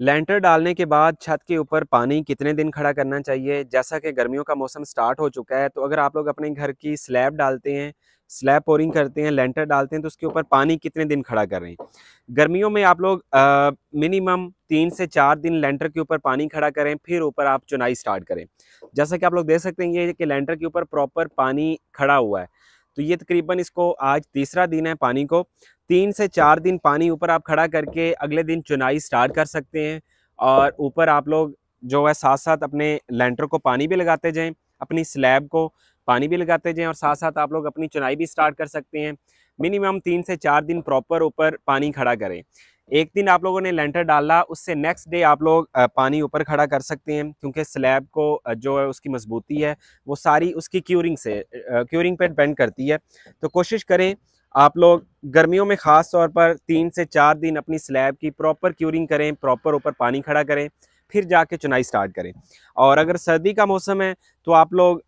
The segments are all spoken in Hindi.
लेंटर डालने के बाद छत के ऊपर पानी कितने दिन खड़ा करना चाहिए जैसा कि गर्मियों का मौसम स्टार्ट हो चुका है तो अगर आप लोग अपने घर की स्लैब डालते हैं स्लैब पोरिंग हाँ। करते हैं लेंटर डालते हैं तो उसके ऊपर पानी कितने दिन खड़ा कर रहे हैं गर्मियों में आप लोग मिनिमम तीन से चार दिन लेंटर के ऊपर पानी खड़ा करें फिर ऊपर आप चुनाई स्टार्ट करें जैसा कि आप लोग देख सकते हैं ये कि लेंटर के ऊपर प्रॉपर पानी खड़ा हुआ है तो ये तकरीबन इसको आज तीसरा दिन है पानी को तीन से चार दिन पानी ऊपर आप खड़ा करके अगले दिन चुनाई स्टार्ट कर सकते हैं और ऊपर आप लोग जो है साथ साथ अपने लेंटर को पानी भी लगाते जाएं अपनी स्लैब को पानी भी लगाते जाएं और साथ साथ आप लोग अपनी चुनाई भी स्टार्ट कर सकते हैं मिनिमम तीन से चार दिन प्रॉपर ऊपर पानी खड़ा करें एक दिन आप लोगों ने लेंटर डाला उससे नेक्स्ट डे आप लोग पानी ऊपर खड़ा कर सकते हैं क्योंकि स्लैब को जो है उसकी मजबूती है वो सारी उसकी क्यूरिंग से क्यूरिंग पर डिपेंड करती है तो कोशिश करें आप लोग गर्मियों में ख़ास तौर पर तीन से चार दिन अपनी स्लैब की प्रॉपर क्यूरिंग करें प्रॉपर ऊपर पानी खड़ा करें फिर जाके चुनाई स्टार्ट करें और अगर सर्दी का मौसम है तो आप लोग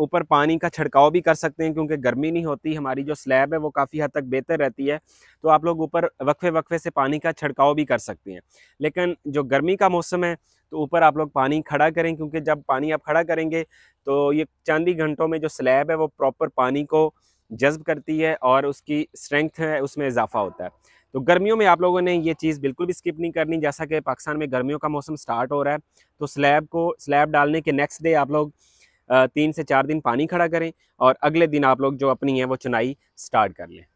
ऊपर पानी का छिड़काव भी कर सकते हैं क्योंकि गर्मी नहीं होती हमारी जो स्लैब है वो काफ़ी हद तक बेहतर रहती है तो आप लोग ऊपर वक्फे वक्फे से पानी का छिड़काव भी कर सकते हैं लेकिन जो गर्मी का मौसम है तो ऊपर आप लोग पानी खड़ा करें क्योंकि जब पानी आप खड़ा करेंगे तो ये चांदी ही घंटों में जो स्लैब है वो प्रॉपर पानी को जज्ब करती है और उसकी स्ट्रेंथ है उसमें इजाफा होता है तो गर्मियों में आप लोगों ने ये चीज़ बिल्कुल भी स्किप नहीं करनी जैसा कि पाकिस्तान में गर्मियों का मौसम स्टार्ट हो रहा है तो स्लैब को स्लैब डालने के नेक्स्ट डे आप लोग तीन से चार दिन पानी खड़ा करें और अगले दिन आप लोग जो अपनी है वो चुनाई स्टार्ट कर लें